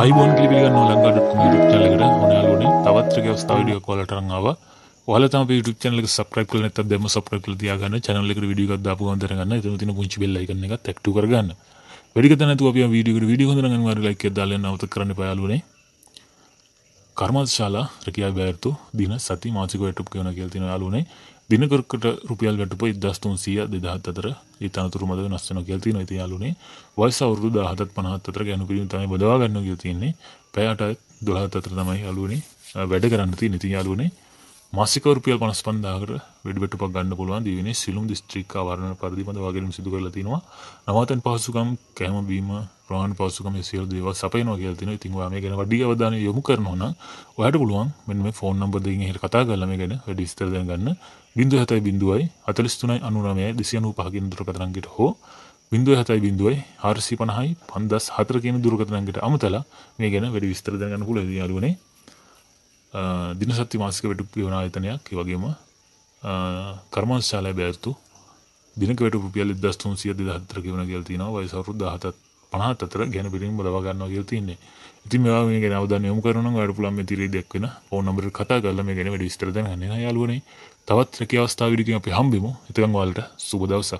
අයිබෝන් ගලිගන්න ලංඟ ුප චලකට ොනයාලුන තවත්‍රක ස්ථාවිඩිය කොලටරංාව ල ට චනල සප්‍රක් නත දෙම සප්‍රක තියගන්න චනලෙක විඩිය දාපු ගන්තරගන්න ති පුංචි බෙල්ලගන්න තැක්ට කරගන්න වැඩිගතනතු අප විඩියකට විඩිය හඳරගන්න වරලයික දාල නවත කරන පයාලුනේ කර්මත් ශාලා රකයා බෑරතු දින සති මාචික වැටුක් කියන කියල්තින යාලුනේ දිනකරකට රුපියල් වැටප ඉදස්තුන් සිය දෙදහත් අතර ඉතනතුර මද නස්සන ගැති නොති යාලුනේ වයිස අවුරු දහතත් පනහත්තර ගැනු පිරිින් තයි බදවා ගන්න ගතියන්නේ පැයට දොහත් අතර තමයි අලුනේ වැඩ කරන්නති නති යාලුනේ මාසිකවරුපියල් පනස් පන්දාකට වැඩිබටුපක් ගන්න පුළුවන් දීවනේ සිලුම් දිස්ත්‍රික් ආවරණ පරිදිමඳ වගේම සිදු කරලා තිනවා නවාතන් පහසුකම් කෑම බීම ප්‍රාණ පහසුකම් මේ සියලු දේවල් සපයනවා කියලා තිනවා ඉතින් ඔයා මේ ගැන වැඩි අවධානය යොමු කරනවා නම් ඔයාට පුළුවන් මෙන්න මේ ෆෝන් නම්බර් දෙකින් එහෙට කතා කරලා මේ ගැන වැඩි විස්තර දැනගන්න 07.0යි 43.99 කින් දුරකථනංකයට හෝ 07.0යි 450යි 5004 කියන දුරකථනංකයට අමතලා මේ ගැන වැඩි විස්තර දැනගන්න පුළුවන් ඉතින් අලුවනේ දින සති මාසික වැටුප් යෝනායතනයක් වගේම කර්මාංශාලය බෑර්තු දිනක වැට රුපියල් 2300 2004 කියන කියලා තියෙනවා වයස අවුරුදු 17 50 අතර ගැන පිළිම ලබා ගන්නවා කියලා තියෙන්නේ. ඉතින් මේවා මේ ගැන අවධානය යොමු කරනවා නම් ඔයාලට පුළුවන් මේ තිරේ දෙයක් වෙන ෆෝන් නම්බර් එකට කතා කරලා මේ ගැන වැඩි විස්තර දැනගන්න. එහෙනම් යාළුවනේ තවත් රැකියාවස්ථා වීඩියෝ එකකින් අපි හම්බෙමු. එතකන් ඔයාලට සුබ දවසක්.